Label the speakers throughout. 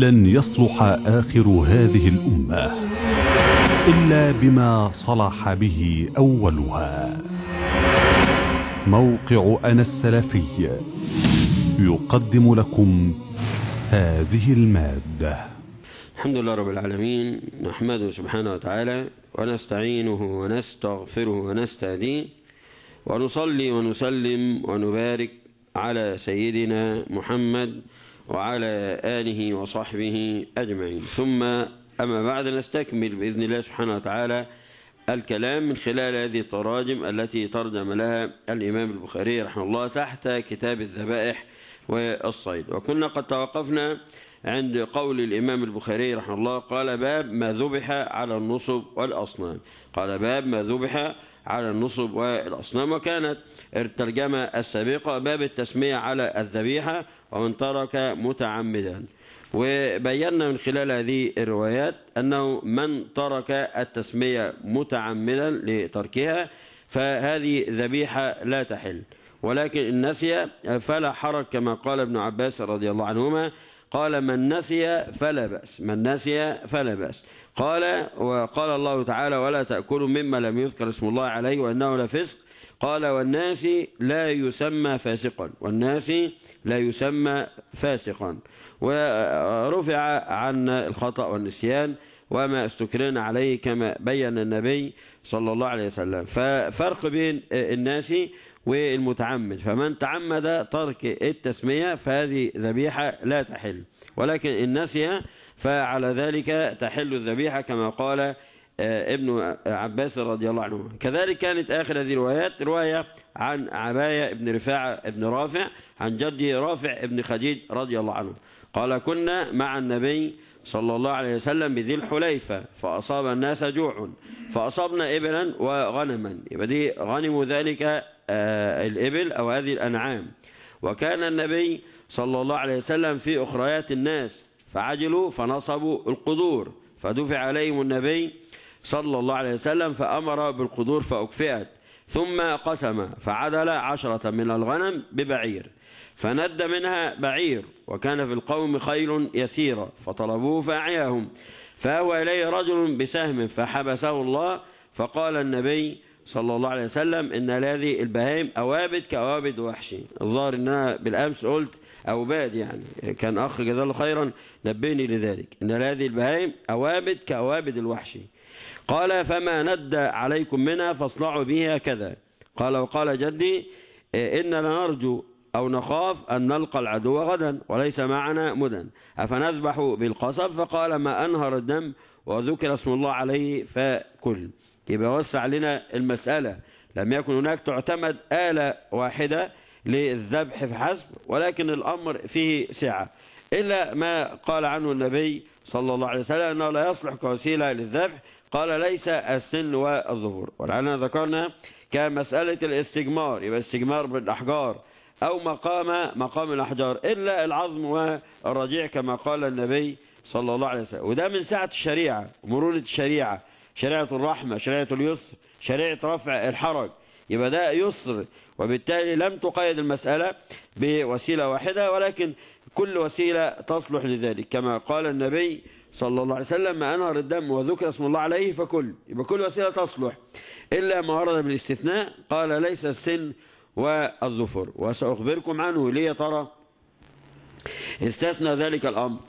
Speaker 1: لن يصلح آخر هذه الأمة إلا بما صلح به أولها موقع أنا السلفي يقدم لكم هذه المادة الحمد لله رب العالمين نحمده سبحانه وتعالى ونستعينه ونستغفره ونستهديه ونصلي ونسلم ونبارك على سيدنا محمد وعلى آله وصحبه أجمعين ثم أما بعد نستكمل بإذن الله سبحانه وتعالى الكلام من خلال هذه التراجم التي ترجم لها الإمام البخاري رحمه الله تحت كتاب الذبائح والصيد وكنا قد توقفنا عند قول الإمام البخاري رحمه الله قال باب ما ذبح على النصب والأصنام قال باب ما ذبح على النصب والأصنام وكانت الترجمة السابقة باب التسمية على الذبيحة ومن ترك متعمدا وبينا من خلال هذه الروايات أنه من ترك التسمية متعمدا لتركها فهذه ذبيحة لا تحل ولكن النسي فلا حرج كما قال ابن عباس رضي الله عنهما قال من نسي فلا بأس من نسي فلا بأس قال وقال الله تعالى ولا تأكلوا مما لم يذكر اسم الله عليه وأنه لفسق قال والناس لا يسمى فاسقا والناس لا يسمى فاسقا ورفع عنا الخطأ والنسيان وما استكرن عليه كما بين النبي صلى الله عليه وسلم ففرق بين الناس والمتعمد فمن تعمد ترك التسمية فهذه ذبيحة لا تحل ولكن إن نسي فعلى ذلك تحل الذبيحة كما قال آه، ابن عباس رضي الله عنه كذلك كانت آخر هذه الروايات رواية عن عباية ابن رفاعة ابن رافع عن جده رافع ابن خديج رضي الله عنه قال كنا مع النبي صلى الله عليه وسلم بذي الحليفة فأصاب الناس جوع فأصابنا إبلا وغنما يبقى دي غنموا ذلك آه، الإبل أو هذه الأنعام وكان النبي صلى الله عليه وسلم في أخريات الناس فعجلوا فنصبوا القدور فدفع عليهم النبي صلى الله عليه وسلم فأمر بالقدور فأكفئت ثم قسم فعدل عشرة من الغنم ببعير فند منها بعير وكان في القوم خيل يسيرة فطلبوه فأعياهم فهو إليه رجل بسهم فحبسه الله فقال النبي صلى الله عليه وسلم إن هذه البهائم أوابد كأوابد وحشي الظاهر إن بالأمس قلت أوباد يعني كان أخ جزاه خيرا نبهني لذلك إن هذه البهائم أوابد كأوابد الوحشي قال فما ند عليكم منها فاصنعوا بها كذا قال وقال جدي إيه، إننا نرجو أو نخاف أن نلقى العدو غدا وليس معنا مدن أفنذبح بالقصب فقال ما أنهر الدم وذكر اسم الله عليه فكل يبقى وسع لنا المسألة لم يكن هناك تعتمد آلة واحدة للذبح فحسب ولكن الأمر فيه سعة إلا ما قال عنه النبي صلى الله عليه وسلم أنه لا يصلح كوسيلة للذبح قال ليس السن والظهور والآن ذكرنا كمسألة الاستجمار يبقى استجمار بالأحجار أو مقام مقام الأحجار إلا العظم والرجيع كما قال النبي صلى الله عليه وسلم وده من سعة الشريعة مرونة الشريعة شريعة الرحمة شريعة اليسر شريعة رفع الحرج يبقى ده يسر وبالتالي لم تقيد المسألة بوسيلة واحدة ولكن كل وسيلة تصلح لذلك كما قال النبي صلى الله عليه وسلم ما أنهر الدم وذكر اسم الله عليه فكل يبقى كل وسيلة تصلح إلا ما ورد بالاستثناء قال ليس السن والظفر وسأخبركم عنه ليه ترى استثنى ذلك الأمر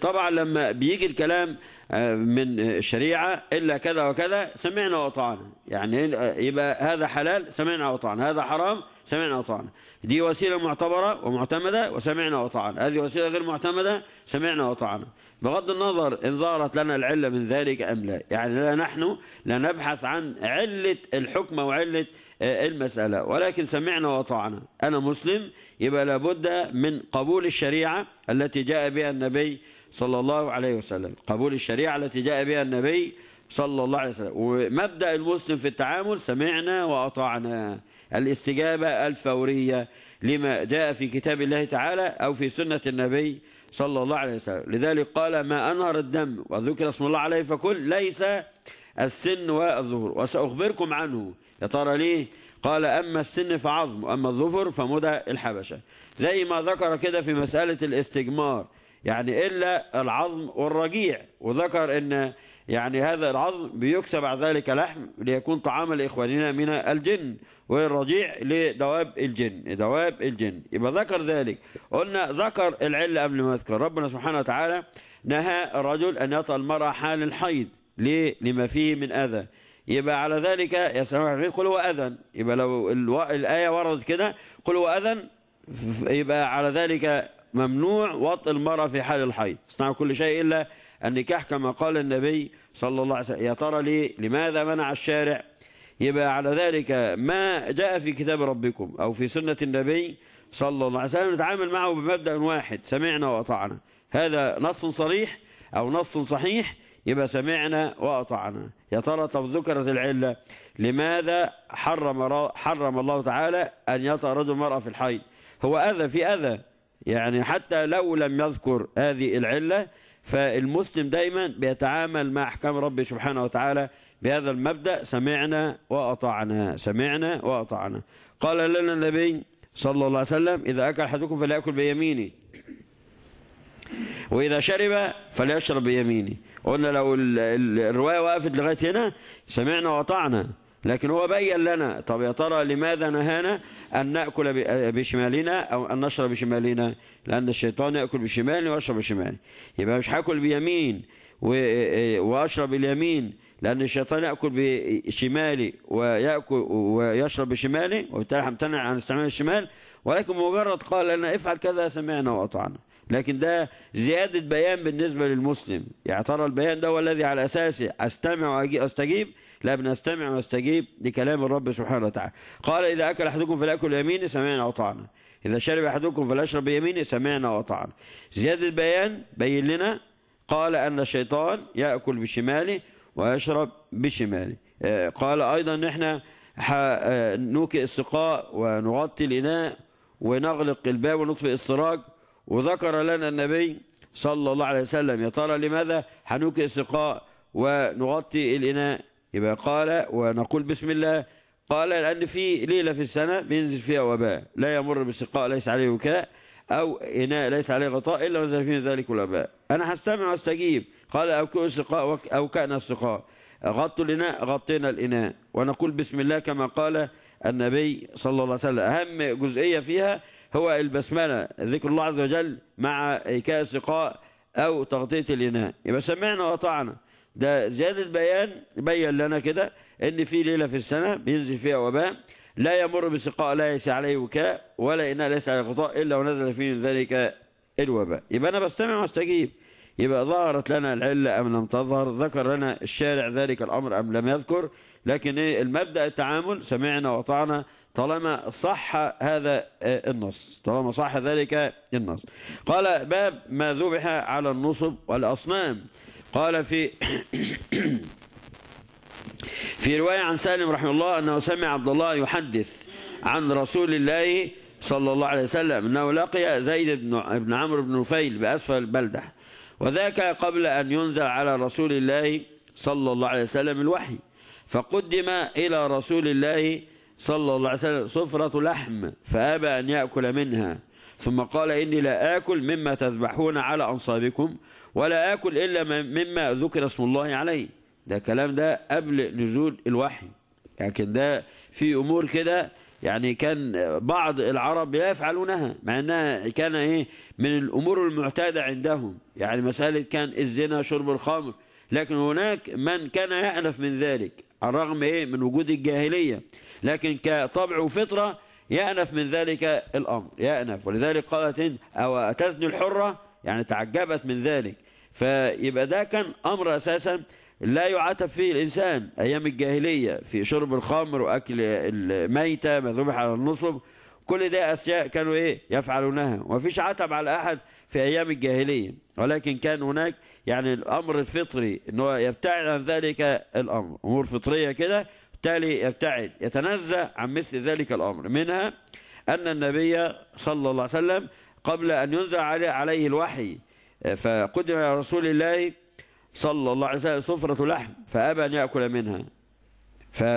Speaker 1: طبعا لما بيجي الكلام آه، من الشريعة إلا كذا وكذا سمعنا وأطعنا يعني يبقى هذا حلال سمعنا وأطعنا هذا حرام سمعنا وأطعنا دي وسيلة معتبرة ومعتمدة وسمعنا وأطعنا هذه وسيلة غير معتمدة سمعنا وأطعنا بغض النظر إن ظهرت لنا العلة من ذلك أم لا يعني لا نحن لا نبحث عن علة الحكم وعلة آه، المسألة ولكن سمعنا وطعنا أنا مسلم يبقى لابد من قبول الشريعة التي جاء بها النبي صلى الله عليه وسلم قبول الشريعة التي جاء بها النبي صلى الله عليه وسلم ومبدأ المسلم في التعامل سمعنا وأطعنا الاستجابة الفورية لما جاء في كتاب الله تعالى أو في سنة النبي صلى الله عليه وسلم لذلك قال ما أنهر الدم وذكر اسم الله عليه فكل ليس السن والظهر وسأخبركم عنه يا ترى ليه قال أما السن فعظم وأما الظفر فمدى الحبشة زي ما ذكر كده في مسألة الاستجمار يعني إلا العظم والرجيع وذكر أن يعني هذا العظم بيكسى بعد ذلك لحم ليكون طعاما لإخواننا من الجن والرجيع لدواب الجن دواب الجن يبقى ذكر ذلك قلنا ذكر العلة قبل ما يذكر ربنا سبحانه وتعالى نهى الرجل أن يطأ المرأة حال الحيض ليه؟ لما فيه من أذى يبقى على ذلك يا سلام عليكم قل هو أذن يبقى لو الآية وردت كده قل هو أذن يبقى على ذلك ممنوع وطئ المرأة في حال الحيض اصنعوا كل شيء إلا النكاح كما قال النبي صلى الله عليه وسلم يا ترى ليه لماذا منع الشارع يبقى على ذلك ما جاء في كتاب ربكم أو في سنة النبي صلى الله عليه وسلم نتعامل معه بمبدأ واحد سمعنا وأطعنا هذا نص صريح أو نص صحيح يبقى سمعنا وأطعنا يا ترى طب ذكرت العلة لماذا حرم, حرم الله تعالى أن يطرد المرأة في الحي هو أذى في أذى يعني حتى لو لم يذكر هذه العلة فالمسلم دايما بيتعامل مع أحكام ربه سبحانه وتعالى بهذا المبدأ سمعنا وأطعنا سمعنا وأطعنا قال لنا النبي صلى الله عليه وسلم إذا أكل أحدكم فليأكل بيمينه وإذا شرب فليشرب بيمينه قلنا لو الرواية وقفت لغاية هنا سمعنا وأطعنا لكن هو بين لنا طب يا ترى لماذا نهانا أن نأكل بشمالنا أو أن نشرب بشمالنا لأن الشيطان يأكل بشمالي ويشرب بشمالي يبقى مش هاكل بيمين وأشرب اليمين لأن الشيطان يأكل بشمالي ويأكل ويشرب بشمالي وبالتالي همتنع عن استعمال الشمال ولكن مجرد قال لنا افعل كذا سمعنا وأطعنا لكن ده زيادة بيان بالنسبة للمسلم يعني ترى البيان ده هو الذي على أساسه أستمع وأستجيب لا بنستمع ونستجيب لكلام الرب سبحانه وتعالى قال إذا أكل أحدكم فليأكل يمينه سمعنا وطعنا إذا شرب أحدكم فليشرب يمينه سمعنا وطعنا زيادة البيان بين لنا قال أن الشيطان يأكل بشماله ويشرب بشماله آه، قال أيضا أن احنا آه، نوكي السقاء ونغطي الإناء ونغلق الباب ونطفئ السراج وذكر لنا النبي صلى الله عليه وسلم يا ترى لماذا هنوكي السقاء ونغطي الإناء يبقى قال ونقول بسم الله قال لأن في ليلة في السنة بينزل فيها وباء لا يمر بالسقاء ليس عليه وكاء أو إناء ليس عليه غطاء إلا ونزل فيه ذلك الوباء أنا هستمع واستجيب قال أو كأن السقاء أو كأن السقاء غطوا الإناء غطينا الإناء ونقول بسم الله كما قال النبي صلى الله عليه وسلم أهم جزئية فيها هو البسملة ذكر الله عز وجل مع إيكاء السقاء أو تغطية الإناء يبقى سمعنا وأطعنا ده زيادة بيان بين لنا كده إن في ليلة في السنة بينزل فيها وباء لا يمر بسقاء لا يسعى عليه وكاء ولا إناء ليس عليه غطاء إلا ونزل فيه ذلك الوباء يبقى أنا بستمع واستجيب يبقى ظهرت لنا العلة أم لم تظهر ذكر لنا الشارع ذلك الأمر أم لم يذكر لكن إيه المبدأ التعامل سمعنا وطعنا طالما صح هذا آه، النص طالما صح ذلك النص قال باب ما ذبح على النصب والأصنام قال في في رواية عن سالم رحمه الله أنه سمع عبد الله يحدث عن رسول الله صلى الله عليه وسلم أنه لقي زيد بن, بن عمرو بن نفيل بأسفل البلدة وذاك قبل أن ينزل على رسول الله صلى الله عليه وسلم الوحي فقدم إلى رسول الله صلى الله عليه وسلم صفرة لحم فأبى أن يأكل منها ثم قال إني لا آكل مما تذبحون على أنصابكم ولا آكل إلا مما ذكر اسم الله عليه ده كلام ده قبل نزول الوحي لكن ده في أمور كده يعني كان بعض العرب لا يفعلونها مع انها كان ايه من الامور المعتاده عندهم يعني مساله كان الزنا شرب الخمر لكن هناك من كان يأنف من ذلك على الرغم ايه من وجود الجاهليه لكن كطبع وفطره يأنف من ذلك الأمر يأنف ولذلك قالت أو تزني الحرة يعني تعجبت من ذلك فيبقى ده كان أمر أساسا لا يعاتب فيه الإنسان أيام الجاهلية في شرب الخمر وأكل الميتة ما ذبح على النصب كل ده أشياء كانوا إيه يفعلونها ومفيش عتب على أحد في أيام الجاهلية ولكن كان هناك يعني الأمر الفطري إن هو يبتعد عن ذلك الأمر أمور فطرية كده بالتالي يبتعد يتنزه عن مثل ذلك الأمر منها أن النبي صلى الله عليه وسلم قبل أن ينزل عليه الوحي آه، فقدم الى رسول الله صلى الله عليه وسلم صفرة لحم فأبى أن يأكل منها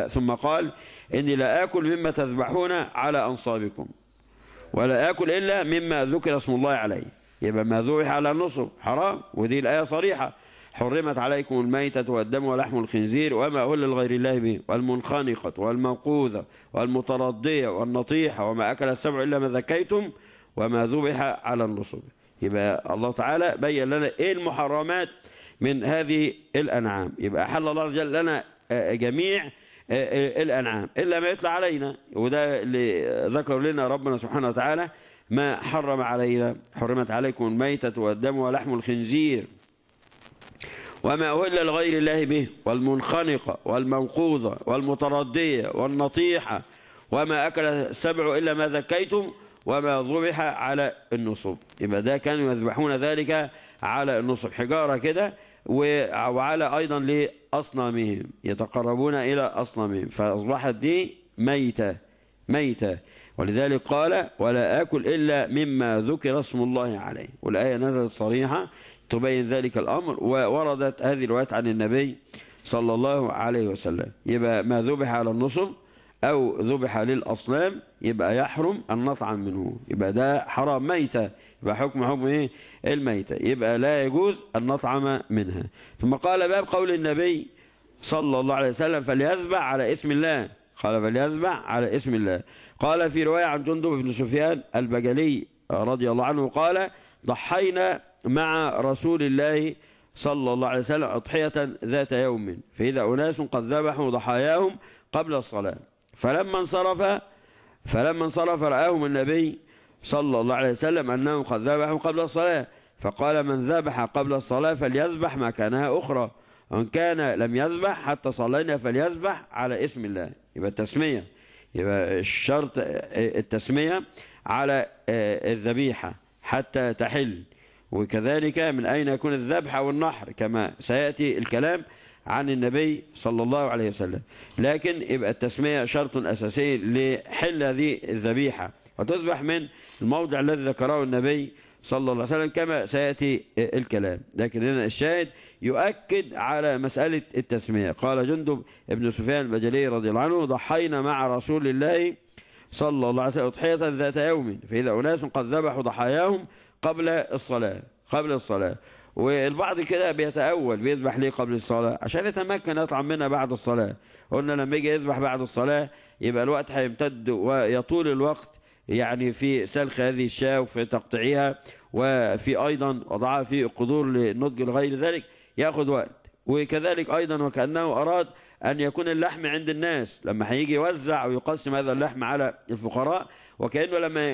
Speaker 1: ثم قال إني لا آكل مما تذبحون على أنصابكم ولا آكل إلا مما ذكر اسم الله عليه يبقى ما ذبح على النصب حرام ودي الآية صريحة حرمت عليكم الميتة والدم ولحم الخنزير وما أهل لغير الله به والمنخنقة والموقوذة والمتردية والنطيحة وما أكل السبع إلا ما ذكيتم وما ذبح على النصب يبقى الله تعالى بين لنا إيه المحرمات من هذه الأنعام يبقى أحل الله جل لنا آه، آه، جميع آه، الأنعام إلا ما يطلع علينا وده اللي ذكر لنا ربنا سبحانه وتعالى ما حرم علينا حرمت عليكم الميتة والدم ولحم الخنزير وما أهل لغير الله به والمنخنقة والمنقوضة والمتردية والنطيحة وما أكل السبع إلا ما ذكيتم وما ذبح على النصب يبقى ده كانوا يذبحون ذلك على النصب حجارة كده وعلى أيضا لأصنامهم يتقربون إلى أصنامهم فأصبحت دي ميتة ميتة ولذلك قال ولا آكل إلا مما ذكر اسم الله عليه والآية نزلت صريحة تبين ذلك الأمر ووردت هذه الروايات عن النبي صلى الله عليه وسلم يبقى ما ذبح على النصب أو ذبح للأصنام يبقى يحرم أن نطعم منه يبقى ده حرام ميتة يبقى حكم حكم إيه الميتة يبقى لا يجوز أن نطعم منها ثم قال باب قول النبي صلى الله عليه وسلم فليذبح على اسم الله قال فليذبح على اسم الله قال في رواية عن جندب بن سفيان البجلي رضي الله عنه قال ضحينا مع رسول الله صلى الله عليه وسلم أضحية ذات يوم فإذا أناس قد ذبحوا ضحاياهم قبل الصلاة فلما انصرف فلما انصرف رآهم النبي صلى الله عليه وسلم أنهم قد ذبحوا قبل الصلاة فقال من ذبح قبل الصلاة فليذبح مكانها أخرى وإن كان لم يذبح حتى صلينا فليذبح على اسم الله يبقى التسمية يبقى الشرط التسمية على آه، الذبيحة حتى تحل وكذلك من أين يكون الذبح والنحر كما سيأتي الكلام عن النبي صلى الله عليه وسلم لكن يبقى التسمية شرط أساسي لحل هذه الذبيحة وتذبح من الموضع الذي ذكره النبي صلى الله عليه وسلم كما سيأتي الكلام لكن هنا الشاهد يؤكد على مسألة التسمية قال جندب ابن سفيان البجلي رضي الله عنه ضحينا مع رسول الله صلى الله عليه وسلم أضحية ذات يوم فإذا أناس قد ذبحوا ضحاياهم قبل الصلاة قبل الصلاة والبعض كده بيتأول بيذبح ليه قبل الصلاة عشان يتمكن يطلع منها بعد الصلاة قلنا لما يجي يذبح بعد الصلاة يبقى الوقت هيمتد ويطول الوقت يعني في سلخ هذه الشاة وفي تقطيعها وفي أيضا وضعها في القدور للنضج لغير ذلك يأخذ وقت وكذلك أيضا وكأنه أراد أن يكون اللحم عند الناس لما هيجي يوزع ويقسم هذا اللحم على الفقراء وكأنه لما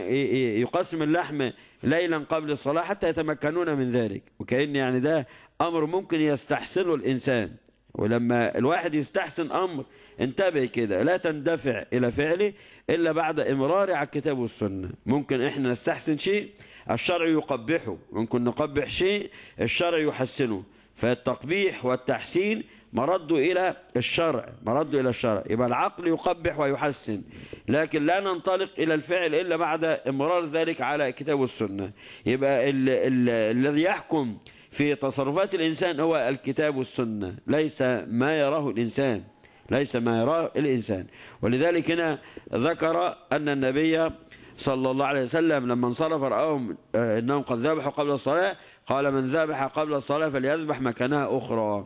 Speaker 1: يقسم اللحم ليلا قبل الصلاة حتى يتمكنون من ذلك وكأن يعني ده أمر ممكن يستحسنه الإنسان ولما الواحد يستحسن أمر انتبه كده لا تندفع إلى فعله إلا بعد امرار على الكتاب والسنة ممكن إحنا نستحسن شيء الشرع يقبحه ممكن نقبح شيء الشرع يحسنه فالتقبيح والتحسين مرده إلى الشرع مرده إلى الشرع يبقى العقل يقبح ويحسن لكن لا ننطلق إلى الفعل إلا بعد مرار ذلك على كتاب السنة يبقى ال ال الذي يحكم في تصرفات الإنسان هو الكتاب والسنة ليس ما يراه الإنسان ليس ما يراه الإنسان ولذلك هنا ذكر أن النبي صلى الله عليه وسلم لما انصرف رأهم آه، أنهم قد ذبحوا قبل الصلاة قال من ذبح قبل الصلاة فليذبح مكانها أخرى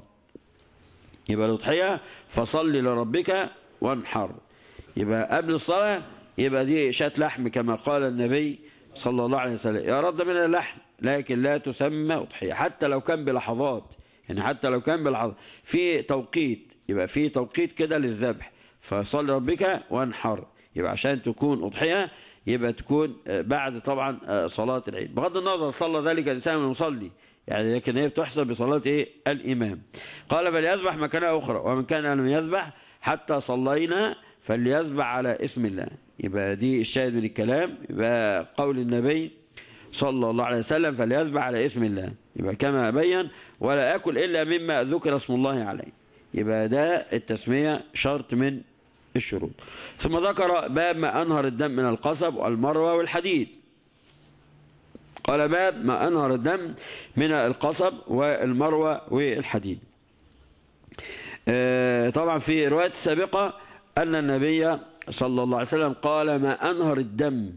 Speaker 1: يبقى الأضحية فصلي لربك وانحر يبقى قبل الصلاة يبقى دي شات لحم كما قال النبي صلى الله عليه وسلم يا رد من اللحم لكن لا تسمى أضحية حتى لو كان بلحظات يعني حتى لو كان بلحظات في توقيت يبقى في توقيت كده للذبح فصل ربك وانحر يبقى عشان تكون أضحية يبقى تكون آه، بعد طبعا آه، صلاة العيد بغض النظر صلى ذلك الإنسان المصلي يعني لكن هي بتحصل بصلاة إيه؟ الإمام قال فليذبح مكانة أخرى ومن كان لم يذبح حتى صلينا فليذبح على اسم الله يبقى دي الشاهد من الكلام يبقى قول النبي صلى الله عليه وسلم فليذبح على اسم الله يبقى كما بين ولا أكل إلا مما ذكر اسم الله عليه يبقى ده التسمية شرط من الشروط ثم ذكر باب ما أنهر الدم من القصب والمروة والحديد قال باب ما أنهر الدم من القصب والمروة والحديد آه، طبعا في روايات سابقه أن النبي صلى الله عليه وسلم قال ما أنهر الدم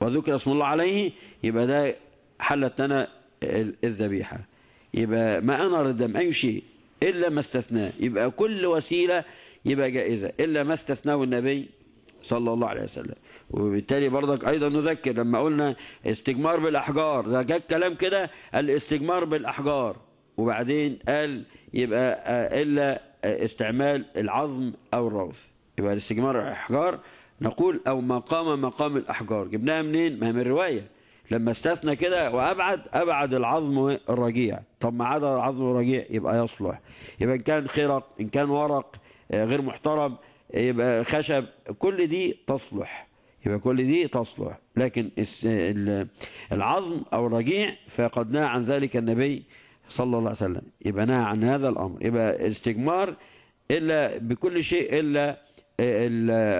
Speaker 1: وذكر اسم الله عليه يبقى ده حلت لنا الذبيحة يبقى ما أنهر الدم أي شيء إلا ما استثناه يبقى كل وسيلة يبقى جائزة إلا ما استثناه النبي صلى الله عليه وسلم وبالتالي برضك ايضا نذكر لما قلنا استجمار بالاحجار ده جاء الكلام كده الاستجمار بالاحجار وبعدين قال يبقى آه، الا آه، استعمال العظم او الروث يبقى الاستجمار الاحجار نقول او ما قام مقام الاحجار جبناها منين ما من الروايه لما استثنى كده وابعد ابعد العظم الرجيع طب ما عدا العظم الرجيع يبقى يصلح يبقى ان كان خرق ان كان ورق آه، غير محترم يبقى خشب كل دي تصلح يبقى كل دي تصلح لكن العظم أو الرجيع فقد نهى عن ذلك النبي صلى الله عليه وسلم يبقى نهى عن هذا الأمر يبقى الاستجمار إلا بكل شيء إلا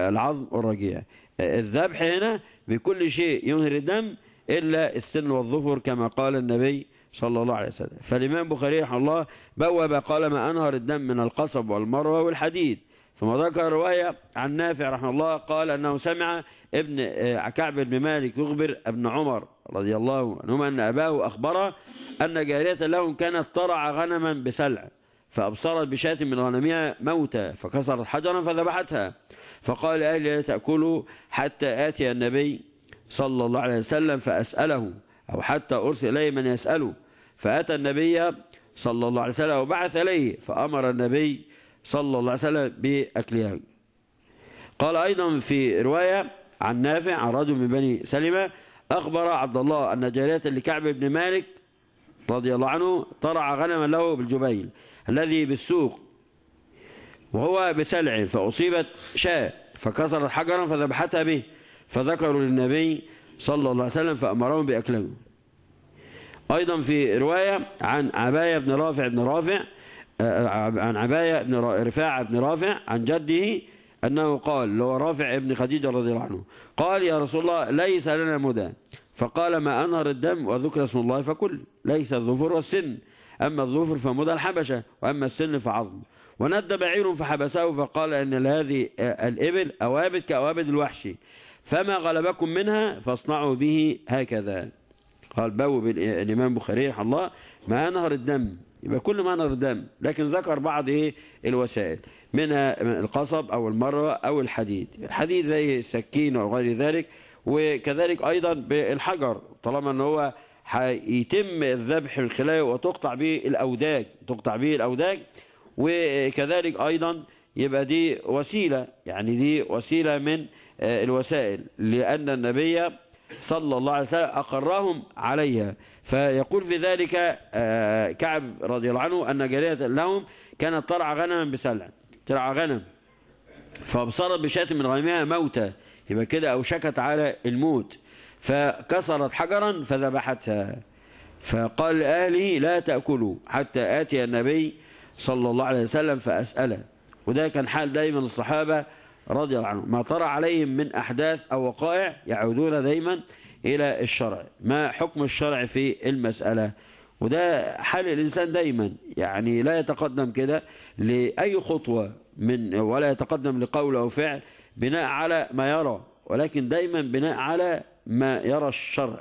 Speaker 1: العظم والرجيع الذبح هنا بكل شيء ينهر الدم إلا السن والظفر كما قال النبي صلى الله عليه وسلم فالإمام البخاري رحمه الله بوب قال ما أنهر الدم من القصب والمروة والحديد ثم ذكر رواية عن نافع رحمه الله قال أنه سمع ابن آه، كعب بن مالك يخبر ابن عمر رضي الله عنهما أن أباه أخبره أن جارية له كانت ترعى غنما بسلع فأبصرت بشاة من غنمها موتى فكسرت حجرا فذبحتها فقال أهلي لا تأكلوا حتى آتي النبي صلى الله عليه وسلم فأسأله أو حتى أرسل إليه من يسأله فأتى النبي صلى الله عليه وسلم وبعث إليه فأمر النبي صلى الله عليه وسلم بأكلها قال أيضا في رواية عن نافع عن رجل من بني سلمة أخبر عبد الله أن جارية لكعب بن مالك رضي الله عنه طرع غنما له بالجبيل الذي بالسوق وهو بسلع فأصيبت شاة فكسرت حجرا فذبحتها به فذكروا للنبي صلى الله عليه وسلم فأمرهم بأكله أيضا في رواية عن عباية بن رافع بن رافع عن عباية بن رفاعة بن رافع عن جده أنه قال لو رافع ابن خديجة رضي الله عنه قال يا رسول الله ليس لنا مدى فقال ما أنهر الدم وذكر اسم الله فكل ليس الظفر والسن أما الظفر فمدى الحبشة وأما السن فعظم وند بعير فحبسه فقال إن هذه الإبل أوابد كأوابد الوحش فما غلبكم منها فاصنعوا به هكذا قال بوب الإمام بخاري رحمه الله ما نهر الدم يبقى كل ما نهر الدم لكن ذكر بعض إيه الوسائل منها القصب أو المروة أو الحديد الحديد زي السكين وغير ذلك وكذلك أيضا بالحجر طالما أن هو هيتم الذبح من خلاله وتقطع به الأوداج تقطع به الأوداج وكذلك أيضا يبقى دي وسيلة يعني دي وسيلة من آه، الوسائل لأن النبي صلى الله عليه وسلم أقرهم عليها فيقول في ذلك آه، كعب رضي الله عنه أن جارية لهم كانت ترعى غنما بسلع ترعى غنم فأبصرت بشاة من غنمها موتى يبقى كده أوشكت على الموت فكسرت حجرا فذبحتها فقال لأهله لا تأكلوا حتى آتي النبي صلى الله عليه وسلم فأسأله وده كان حال دايما الصحابة رضي الله عنه ما طرأ عليهم من أحداث أو وقائع يعودون دايما إلى الشرع ما حكم الشرع في المسألة وده حال الإنسان دايما يعني لا يتقدم كده لأي خطوة من ولا يتقدم لقول أو فعل بناء على ما يرى ولكن دايما بناء على ما يرى الشرع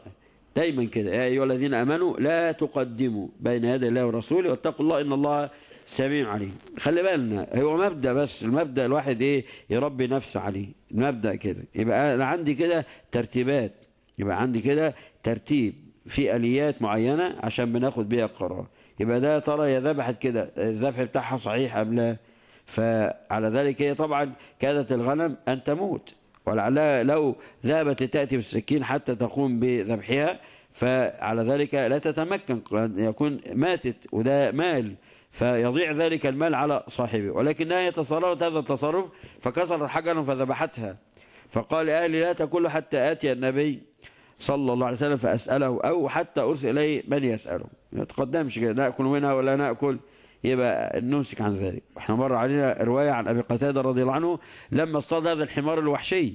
Speaker 1: دايما كده يا أيها الذين أمنوا لا تقدموا بين يدي الله ورسوله واتقوا الله إن الله سميع عليم خلي بالنا هو مبدا بس المبدا الواحد ايه يربي نفسه عليه المبدا كده يبقى انا عندي كده ترتيبات يبقى عندي كده ترتيب في اليات معينه عشان بناخد بيها القرار يبقى ده ترى هي ذبحت كده الذبح بتاعها صحيح ام لا فعلى ذلك هي طبعا كادت الغنم ان تموت ولعلها لو ذهبت لتاتي بالسكين حتى تقوم بذبحها فعلى ذلك لا تتمكن يكون ماتت وده مال فيضيع ذلك المال على صاحبه ولكنها تصرفت هذا التصرف فكسرت حجرا فذبحتها فقال أهلي لا تكل حتى آتي النبي صلى الله عليه وسلم فأسأله أو حتى أرسل إليه من يسأله ما تقدمش كده نأكل منها ولا نأكل يبقى نمسك عن ذلك احنا مر علينا رواية عن أبي قتادة رضي الله عنه لما اصطاد هذا الحمار الوحشي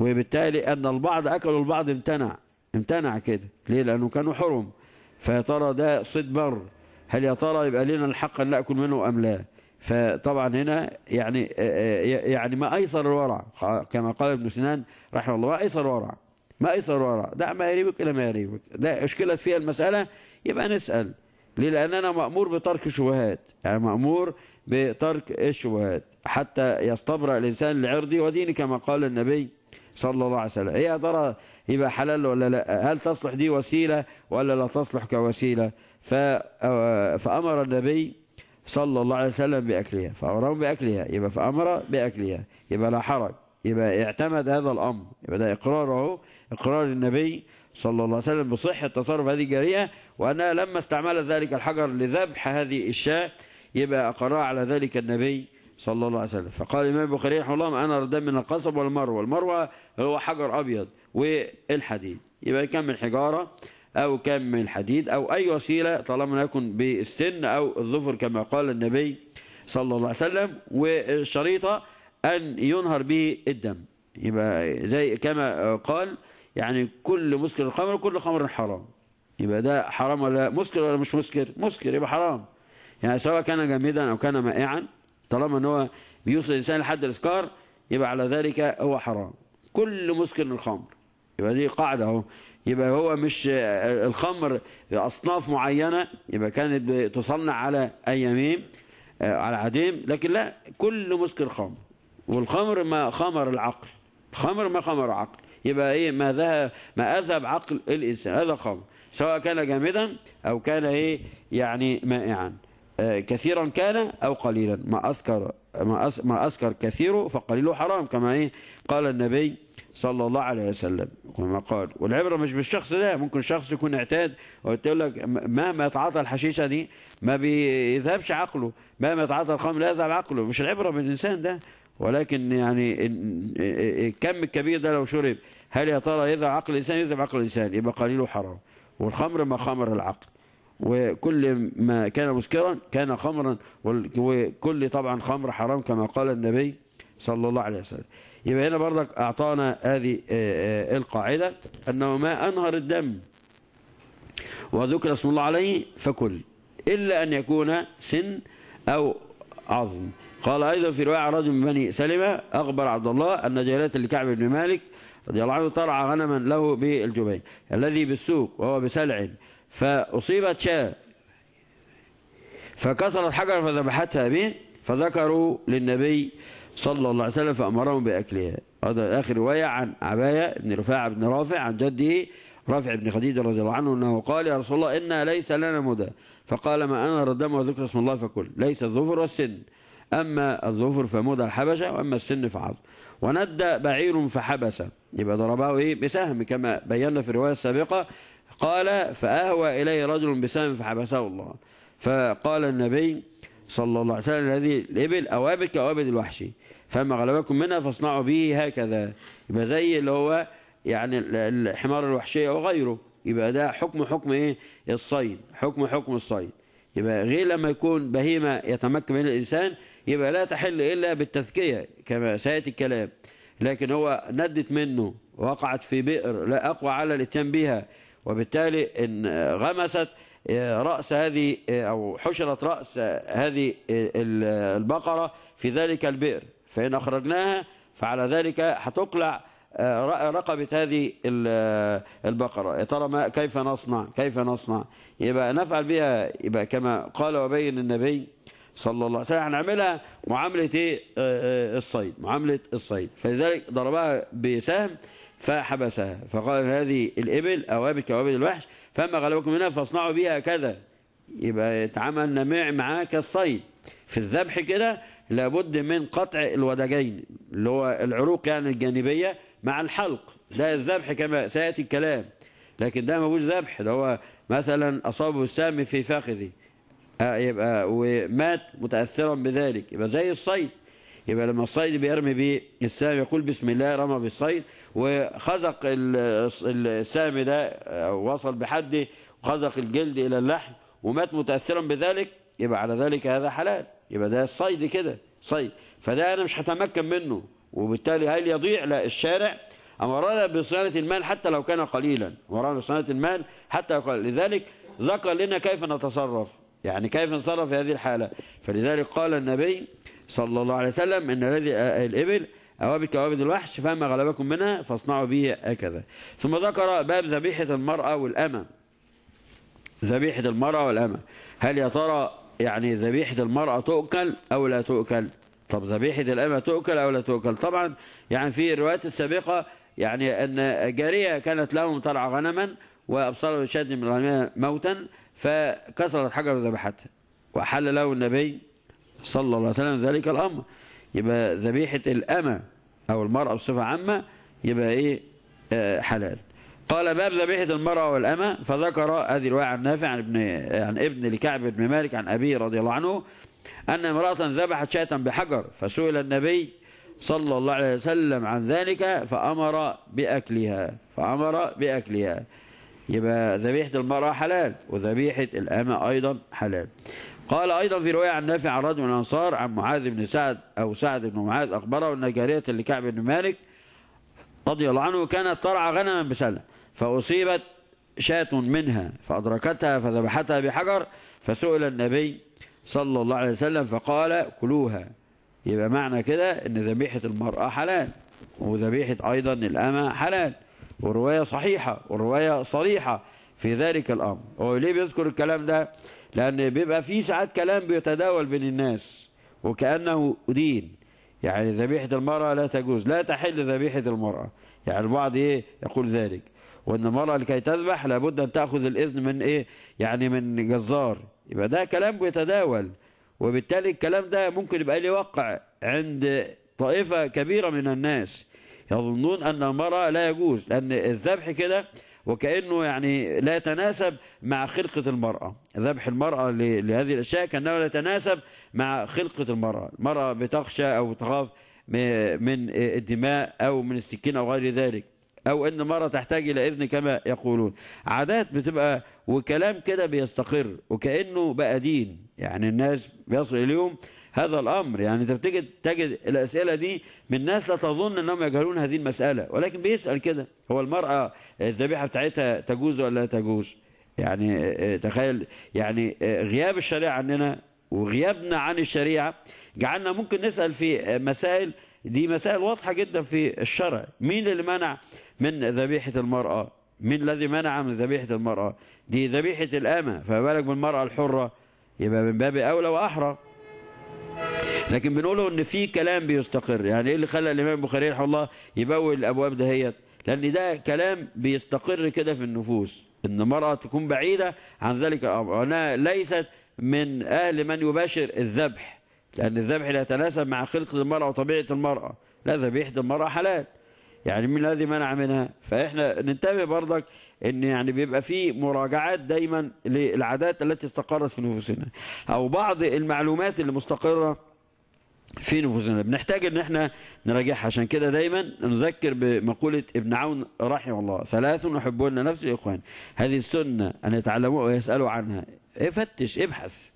Speaker 1: وبالتالي أن البعض اكل البعض امتنع امتنع كده ليه لأنه كانوا حرم فيا ترى ده صيد بر هل يا ترى يبقى لنا الحق أن نأكل منه أم لا فطبعا هنا يعني آه، آه، يعني ما أيسر الورع كما قال ابن سنان رحمه الله ما أيسر الورع ما أيسر الورع دع ما يريبك إلى ما يريبك ده أشكلت فيها المسألة يبقى نسأل ليه لأننا مأمور بترك الشبهات يعني مأمور بترك الشبهات حتى يستبرأ الإنسان لعرضه ودينه كما قال النبي صلى الله عليه وسلم هي ترى يبقى حلال ولا لا هل تصلح دي وسيلة ولا لا تصلح كوسيلة فأمر النبي صلى الله عليه وسلم بأكلها فأمرهم بأكلها يبقى فأمر بأكلها يبقى لا حرج يبقى اعتمد هذا الأمر يبقى ده إقرار أهو إقرار النبي صلى الله عليه وسلم بصحة تصرف هذه الجريئة وأنها لما استعملت ذلك الحجر لذبح هذه الشاة يبقى أقرها على ذلك النبي صلى الله عليه وسلم فقال الإمام البخاري رحمه الله أنا ردان من القصب والمروة المروة هو حجر أبيض والحديد يبقى كان من حجارة أو كان من الحديد أو أي وسيلة طالما يكن بالسن أو الظفر كما قال النبي صلى الله عليه وسلم والشريطة أن ينهر به الدم يبقى زي كما قال يعني كل مسكر الخمر كل خمر حرام يبقى ده حرام ولا مسكر ولا مش مسكر مسكر يبقى حرام يعني سواء كان جامدا أو كان مائعا طالما ان هو بيوصل الانسان لحد الاسكار يبقى على ذلك هو حرام كل مسكر الخمر يبقى دي قاعده اهو يبقى هو مش الخمر اصناف معينه يبقى كانت تصنع على ايامين آه، على عديم لكن لا كل مسكر خمر والخمر ما خمر العقل الخمر ما خمر عقل يبقى ايه ما ذهب ما اذهب عقل الانسان هذا خمر سواء كان جامدا او كان ايه يعني مائعا آه، كثيرا كان أو قليلا ما أذكر ما أذكر كثيره فقليله حرام كما إيه قال النبي صلى الله عليه وسلم كما قال والعبرة مش بالشخص ده ممكن شخص يكون اعتاد وتقول لك مهما يتعاطى الحشيشة دي ما بيذهبش عقله مهما يتعاطى الخمر لا يذهب عقله مش العبرة بالإنسان ده ولكن يعني الكم الكبير ده لو شرب هل يا ترى يذهب عقل الإنسان يذهب عقل الإنسان يبقى قليله حرام والخمر ما خمر العقل وكل ما كان مسكرا كان خمرا وكل طبعا خمر حرام كما قال النبي صلى الله عليه وسلم يبقى هنا برضك أعطانا هذه آه، آه، القاعدة أنه ما أنهر الدم وذكر اسم الله عليه فكل إلا أن يكون سن أو عظم قال أيضا في رواية رجل من بني سلمة أخبر عبد الله أن جيلات لكعب بن مالك رضي الله عنه طرع غنما له بالجبين الذي بالسوق وهو بسلع فأصيبت شاة فكسرت حجر فذبحتها به فذكروا للنبي صلى الله عليه وسلم فأمرهم بأكلها هذا آخر رواية عن عباية بن رفاعة بن رافع عن جده رافع بن خديجة رضي الله عنه أنه قال يا رسول الله إنا ليس لنا مدى فقال ما أنا ردم وذكر اسم الله فكل ليس الظفر والسن أما الظفر فمدى الحبشة وأما السن فعظم وند بعير فحبسه يبقى ضربه إيه بسهم كما بينا في الرواية السابقة قال فأهوى إليه رجل بسام فحبسه الله فقال النبي صلى الله عليه وسلم هذه الإبل أوابد كأوابد الوحش فما غلبكم منها فاصنعوا به هكذا يبقى زي اللي هو يعني الحمار الوحشية وغيره يبقى ده حكم حكم إيه الصيد حكم حكم الصيد يبقى غير لما يكون بهيمة يتمكن من الإنسان يبقى لا تحل إلا بالتذكية كما سيأتي الكلام لكن هو ندت منه وقعت في بئر لا أقوى على الاتيان بها وبالتالي انغمست آه، رأس هذه آه، أو حشرت رأس آه، هذه البقرة في ذلك البئر فإن أخرجناها فعلى ذلك هتقلع رقبة هذه البقرة يا ترى ما كيف نصنع كيف نصنع يبقى نفعل بها يبقى كما قال وبين النبي صلى الله عليه وسلم هنعملها معاملة ايه الصيد معاملة الصيد فلذلك ضربها بسهم فحبسها فقال هذه الإبل أوابد كأوابد الوحش فما غلبكم منها فاصنعوا بها كذا يبقى يتعامل نميع معاه كالصيد في الذبح كده لابد من قطع الودجين اللي هو العروق يعني الجانبية مع الحلق ده الذبح كما سيأتي الكلام لكن ده مفيش ذبح ده هو مثلا أصابه السام في فخذه آه، يبقى ومات متأثرا بذلك يبقى زي الصيد يبقى لما الصيد بيرمي بالسهم يقول بسم الله رمى بالصيد وخزق السهم ده وصل بحده وخزق الجلد إلى اللحم ومات متأثرا بذلك يبقى على ذلك هذا حلال يبقى ده الصيد كده صيد فده أنا مش هتمكن منه وبالتالي هل يضيع لا الشارع أمرنا بصيانة المال حتى لو كان قليلا أمرنا بصيانة المال حتى لو قليلا لذلك ذكر لنا كيف نتصرف يعني كيف نتصرف في هذه الحالة فلذلك قال النبي صلى الله عليه وسلم إن الذي آه، الإبل أوابد كوابد الوحش فما غلبكم منها فاصنعوا به هكذا ثم ذكر باب ذبيحة المرأة والأمة ذبيحة المرأة والأمة هل يا ترى يعني ذبيحة المرأة تؤكل أو لا تؤكل طب ذبيحة الأمة تؤكل أو لا تؤكل طبعا يعني في الروايات السابقة يعني أن جارية كانت لهم ترعى غنما وأبصر شد من الغنم موتا فكسرت حجر ذبحتها وحل له النبي صلى الله عليه وسلم ذلك الأمر يبقى ذبيحة الأمة أو المرأة بصفة عامة يبقى إيه آه، حلال قال باب ذبيحة المرأة والأمة فذكر هذه الواعي عن نافع عن ابن عن ابن لكعب بن مالك عن أبيه رضي الله عنه أن امرأة ذبحت شاة بحجر فسئل النبي صلى الله عليه وسلم عن ذلك فأمر بأكلها فأمر بأكلها يبقى ذبيحة المرأة حلال وذبيحة الأمة أيضا حلال قال أيضا في رواية عن نافع عن رجل من الأنصار عن معاذ بن سعد أو سعد بن معاذ أخبره أن جارية لكعب بن مالك رضي الله عنه كانت ترعى غنما بسلة فأصيبت شاة منها فأدركتها فذبحتها بحجر فسئل النبي صلى الله عليه وسلم فقال كلوها يبقى معنى كده ان ذبيحة المرأة حلال وذبيحة ايضا الامة حلال ورواية صحيحة ورواية صريحة في ذلك الامر هو ليه بيذكر الكلام ده لأن بيبقى في ساعات كلام بيتداول بين الناس وكأنه دين يعني ذبيحة المرأة لا تجوز لا تحل ذبيحة المرأة يعني البعض إيه يقول ذلك وإن المرأة لكي تذبح لابد أن تأخذ الإذن من إيه يعني من جزار يبقى ده كلام بيتداول وبالتالي الكلام ده ممكن يبقى له وقع عند طائفة كبيرة من الناس يظنون أن المرأة لا يجوز لأن الذبح كده وكأنه يعني لا يتناسب مع خلقة المرأة ذبح المرأة لهذه الأشياء كأنه لا يتناسب مع خلقة المرأة المرأة بتخشى أو تخاف من الدماء أو من السكين أو غير ذلك أو أن المرأة تحتاج إلى إذن كما يقولون عادات بتبقى وكلام كده بيستقر وكأنه بقى دين يعني الناس بيصل اليوم هذا الأمر يعني أنت بتجد تجد الأسئلة دي من ناس لا تظن أنهم يجهلون هذه المسألة ولكن بيسأل كده هو المرأة الذبيحة بتاعتها تجوز ولا لا تجوز يعني آه، تخيل يعني آه، غياب الشريعة عننا وغيابنا عن الشريعة جعلنا ممكن نسأل في آه، مسائل دي مسائل واضحة جدا في الشرع مين اللي منع من ذبيحة المرأة مين الذي منع من ذبيحة المرأة دي ذبيحة الأمة فما بالك بالمرأة الحرة يبقى من باب أولى وأحرى لكن بنقوله ان في كلام بيستقر يعني ايه اللي خلى الامام البخاري رحمه الله يبوي الابواب دهيت لان ده كلام بيستقر كده في النفوس ان المراه تكون بعيده عن ذلك الامر وانها ليست من اهل من يباشر الذبح لان الذبح لا يتناسب مع خلق المراه وطبيعه المراه لا ذبيحه المراه حلال يعني مين الذي منع منها فاحنا ننتبه برضك ان يعني بيبقى في مراجعات دايما للعادات التي استقرت في نفوسنا او بعض المعلومات اللي مستقره في نفوسنا بنحتاج ان احنا نراجعها عشان كده دايما نذكر بمقوله ابن عون رحمه الله ثلاث يحبون نفس الاخوان هذه السنه ان يتعلموها ويسالوا عنها افتش ابحث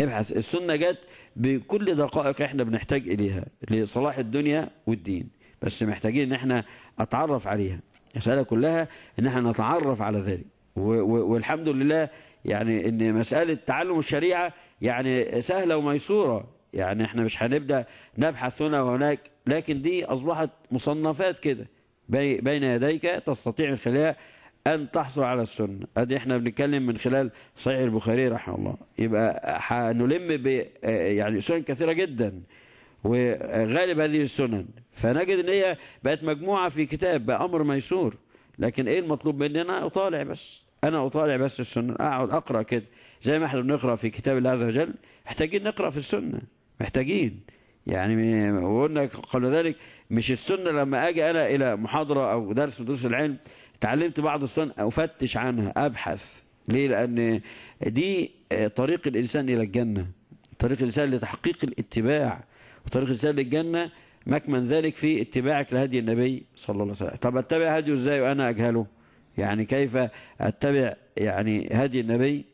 Speaker 1: ابحث السنه جت بكل دقائق احنا بنحتاج اليها لصلاح الدنيا والدين بس محتاجين ان احنا اتعرف عليها المساله كلها ان احنا نتعرف على ذلك والحمد لله يعني ان مساله تعلم الشريعه يعني سهله وميسوره يعني احنا مش هنبدا نبحث هنا وهناك لكن دي اصبحت مصنفات كده بين يديك تستطيع من خلالها ان تحصل على السنه ادي احنا بنتكلم من خلال صحيح البخاري رحمه الله يبقى هنلم ب يعني سنن كثيره جدا وغالب هذه السنن فنجد ان هي بقت مجموعه في كتاب بامر ميسور لكن ايه المطلوب مني انا اطالع بس انا اطالع بس السنن اقعد اقرا كده زي ما احنا بنقرا في كتاب الله عز وجل محتاجين نقرا في السنه محتاجين يعني وقلنا قبل ذلك مش السنه لما اجي انا الى محاضره او درس من دروس العلم اتعلمت بعض السنه افتش عنها ابحث ليه لان دي طريق الانسان الى الجنه طريق الانسان لتحقيق الاتباع وطريق الرسالة للجنة مكمن ذلك في اتباعك لهدي النبي صلى الله عليه وسلم طب أتبع هديه إزاي وأنا أجهله يعني كيف أتبع يعني هدي النبي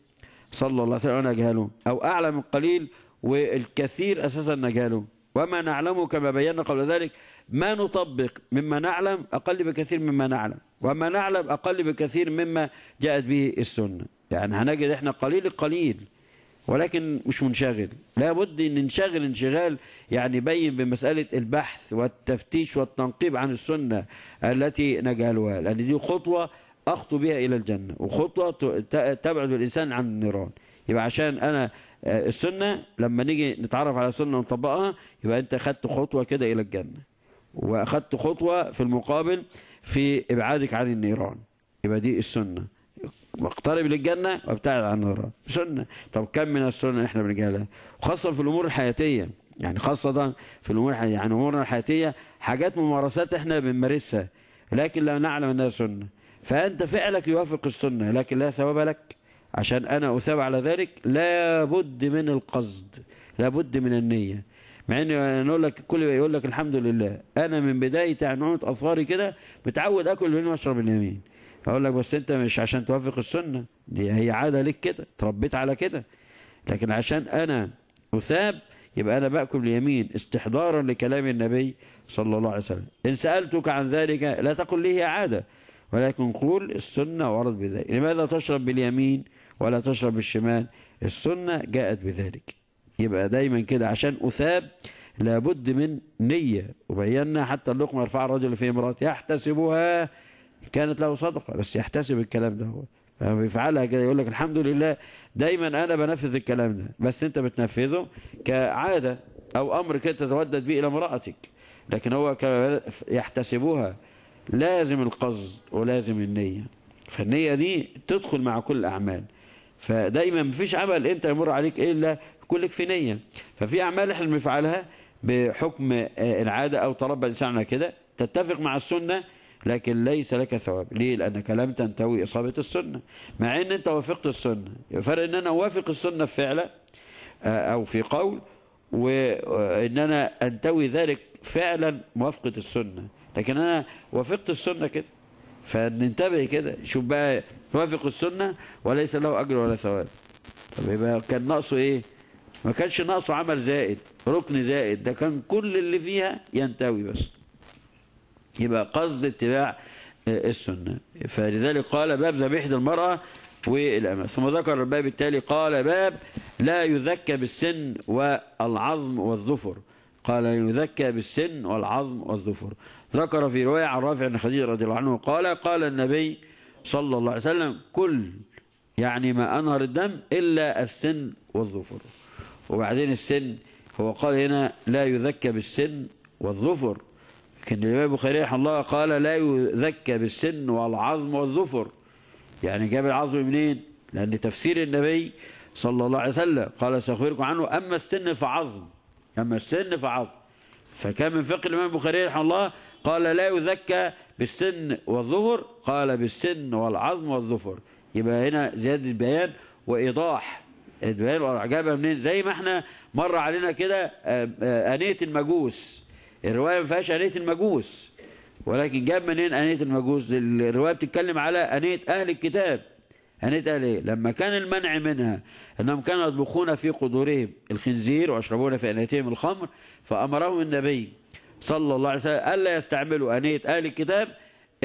Speaker 1: صلى الله عليه وسلم وأنا أجهله أو أعلم القليل والكثير أساسا نجهله وما نعلمه كما بينا قبل ذلك ما نطبق مما نعلم أقل بكثير مما نعلم وما نعلم أقل بكثير مما جاءت به السنة يعني هنجد إحنا قليل القليل ولكن مش منشغل لابد ان ننشغل انشغال يعني بين بمساله البحث والتفتيش والتنقيب عن السنه التي نجهلها لان دي خطوه اخطو بها الى الجنه وخطوه تبعد الانسان عن النيران يبقى عشان انا آه، السنه لما نيجي نتعرف على السنه ونطبقها يبقى انت خدت خطوه كده الى الجنه واخدت خطوه في المقابل في ابعادك عن النيران يبقى دي السنه واقترب للجنة وابتعد عن النار سنة طب كم من السنة احنا بنجهلها وخاصة في الأمور الحياتية يعني خاصة في الأمور يعني أمورنا الحياتية حاجات ممارسات احنا بنمارسها لكن لا نعلم أنها سنة فأنت فعلك يوافق السنة لكن لا ثواب لك عشان أنا أثاب على ذلك لابد من القصد لابد من النية مع ان نقول لك كل يقول لك الحمد لله انا من بدايه عنوان اظفاري كده متعود اكل من واشرب اليمين اقول لك بس انت مش عشان توافق السنه دي هي عاده ليك كده اتربيت على كده لكن عشان انا اثاب يبقى انا باكل اليمين استحضارا لكلام النبي صلى الله عليه وسلم ان سالتك عن ذلك لا تقل لي هي عاده ولكن قول السنه ورد بذلك لماذا تشرب باليمين ولا تشرب بالشمال السنه جاءت بذلك يبقى دايما كده عشان اثاب لابد من نيه وبينا حتى اللقمه يرفع الرجل في امراته يحتسبها كانت له صدقة بس يحتسب الكلام ده هو بيفعلها كده يقول لك الحمد لله دايما انا بنفذ الكلام ده بس انت بتنفذه كعاده او امر كده تتودد به الى امراتك لكن هو يحتسبوها لازم القصد ولازم النيه فالنيه دي تدخل مع كل الاعمال فدايما مفيش عمل انت يمر عليك الا كلك في نيه ففي اعمال احنا بنفعلها بحكم آه، العاده او تربى الانسان على كده تتفق مع السنه لكن ليس لك ثواب ليه لأنك لم تنتوي إصابة السنة مع أن أنت وافقت السنة فرق أن أنا أوافق السنة في فعل آه، أو في قول وأن أنا أنتوي ذلك فعلا موافقة السنة لكن أنا وافقت السنة كده فننتبه كده شوف بقى وافق السنة وليس له أجر ولا ثواب طب يبقى كان ناقصه إيه ما كانش ناقصه عمل زائد ركن زائد ده كان كل اللي فيها ينتوي بس يبقى قصد اتباع آه، السنة فلذلك قال باب ذبيحة المرأة والأمة ثم ذكر الباب التالي قال باب لا يذكى بالسن والعظم والظفر قال لا يذكى بالسن والعظم والظفر ذكر في رواية عن رافع بن خديجة رضي الله عنه قال قال النبي صلى الله عليه وسلم كل يعني ما أنهر الدم إلا السن والظفر وبعدين السن هو قال هنا لا يذكى بالسن والظفر لكن الإمام البخاري رحمه الله قال لا يزكى بالسن والعظم والظفر يعني جاب العظم منين؟ لأن تفسير النبي صلى الله عليه وسلم قال سأخبركم عنه أما السن فعظم أما السن فعظم فكان من فقه الإمام البخاري رحمه الله قال لا يزكى بالسن والظفر قال بالسن والعظم والظفر يبقى هنا زيادة بيان وإيضاح البيان جابها منين زي ما احنا مر علينا كده آه، آه، أنية المجوس الروايه ما فيهاش انيه المجوس ولكن جاب منين انيه المجوس الروايه بتتكلم على انيه اهل الكتاب انيه اهل ايه لما كان المنع منها انهم كانوا يطبخون في قدورهم الخنزير ويشربون في انيتهم الخمر فامرهم النبي صلى الله عليه وسلم الا يستعملوا انيه اهل الكتاب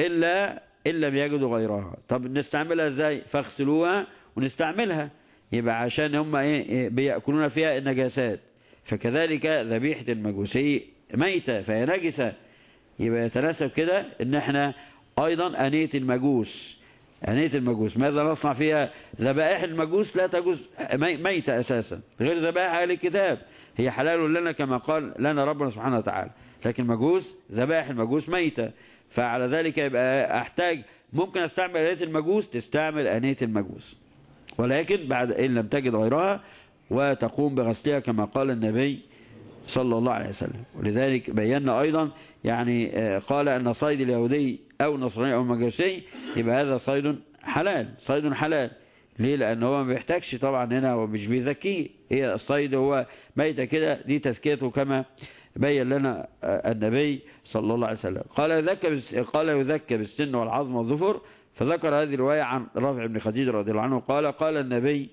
Speaker 1: الا ان لم يجدوا غيرها طب نستعملها ازاي فاغسلوها ونستعملها يبقى عشان هم ايه, إيه؟ بياكلون فيها النجاسات فكذلك ذبيحه المجوسي ميتة فهي نجسة يبقى يتناسب كده ان احنا ايضا انية المجوس انية المجوس ماذا نصنع فيها ذبائح المجوس لا تجوز ميتة اساسا غير ذبائح اهل الكتاب هي حلال لنا كما قال لنا ربنا سبحانه وتعالى لكن مجوس ذبائح المجوس ميتة فعلى ذلك يبقى احتاج ممكن استعمل انية المجوس تستعمل انية المجوس ولكن بعد ان لم تجد غيرها وتقوم بغسلها كما قال النبي صلى الله عليه وسلم ولذلك بينا أيضا يعني آه، قال أن صيد اليهودي أو نصراني أو المجوسي يبقى هذا صيد حلال صيد حلال ليه لأن هو ما بيحتاجش طبعا هنا هو مش بيزكيه هي الصيد هو ميتة كده دي تزكيته كما بين لنا آه، النبي صلى الله عليه وسلم قال يذكى قال يذكى بالسن والعظم والظفر فذكر هذه الرواية عن رافع بن خديج رضي الله عنه قال قال النبي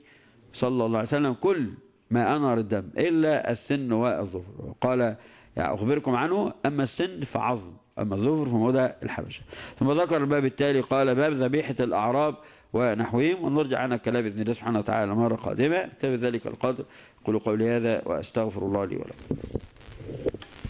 Speaker 1: صلى الله عليه وسلم كل ما أنهر الدم إلا السن والظفر قال يعني أخبركم عنه أما السن فعظم أما الظفر ده الحبشة ثم ذكر الباب التالي قال باب ذبيحة الأعراب ونحوهم ونرجع عن الكلام بإذن الله سبحانه وتعالى مرة قادمة كتاب ذلك القدر قولوا قولي هذا وأستغفر الله لي ولكم